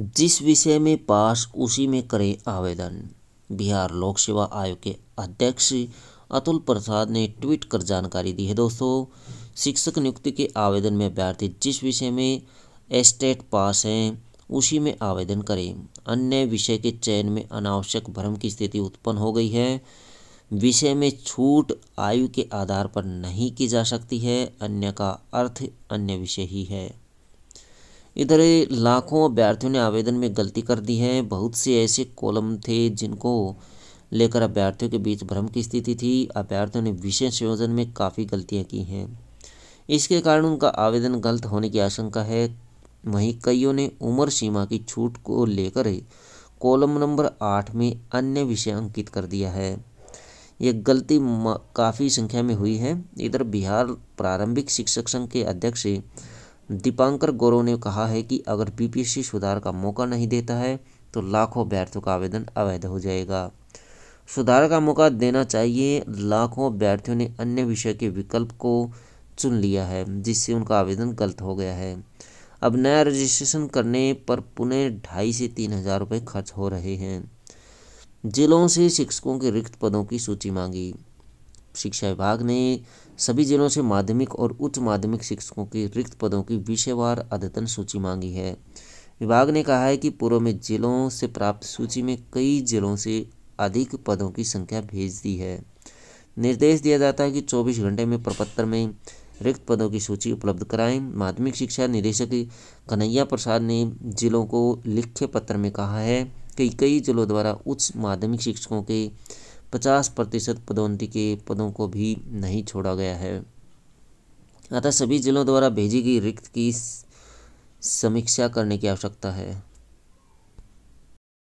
जिस विषय में पास उसी में करें आवेदन बिहार लोक सेवा आयोग के अध्यक्ष अतुल प्रसाद ने ट्वीट कर जानकारी दी है दोस्तों शिक्षक नियुक्ति के आवेदन में अभ्यर्थी जिस विषय में एस्टेट पास हैं उसी में आवेदन करें अन्य विषय के चयन में अनावश्यक भ्रम की स्थिति उत्पन्न हो गई है विषय में छूट आयु के आधार पर नहीं की जा सकती है अन्य का अर्थ अन्य विषय ही है इधर लाखों अभ्यर्थियों ने आवेदन में गलती कर दी है बहुत से ऐसे कॉलम थे जिनको लेकर अभ्यर्थियों के बीच भ्रम की स्थिति थी अभ्यर्थियों ने विषय संयोजन में काफ़ी गलतियाँ की हैं इसके कारण उनका आवेदन गलत होने की आशंका है वहीं कईयों ने उम्र सीमा की छूट को लेकर कॉलम नंबर आठ में अन्य विषय अंकित कर दिया है ये गलती काफ़ी संख्या में हुई है इधर बिहार प्रारंभिक शिक्षक संघ के अध्यक्ष दीपांकर गोरो ने कहा है कि अगर बीपीएससी सुधार का मौका नहीं देता है तो लाखों अभ्यर्थियों का आवेदन अवैध हो जाएगा सुधार का मौका देना चाहिए लाखों अभ्यर्थियों ने अन्य विषय के विकल्प को चुन लिया है जिससे उनका आवेदन गलत हो गया है अब नया रजिस्ट्रेशन करने पर पुनः ढाई से तीन हज़ार रुपये खर्च हो रहे हैं जिलों से शिक्षकों के रिक्त पदों की सूची मांगी शिक्षा विभाग ने सभी जिलों से माध्यमिक और उच्च माध्यमिक शिक्षकों के रिक्त पदों की विषयवार अद्यतन सूची मांगी है विभाग ने कहा है कि पूर्व में जिलों से प्राप्त सूची में कई जिलों से अधिक पदों की संख्या भेज दी है निर्देश दिया जाता है कि 24 घंटे में प्रपत्र में रिक्त पदों की सूची उपलब्ध कराएं माध्यमिक शिक्षा निदेशक कन्हैया प्रसाद ने जिलों को लिखे पत्र में कहा है कि कई जिलों द्वारा उच्च माध्यमिक शिक्षकों के पचास प्रतिशत पदोन्नति के पदों को भी नहीं छोड़ा गया है अतः सभी जिलों द्वारा भेजी गई रिक्त की समीक्षा करने की आवश्यकता है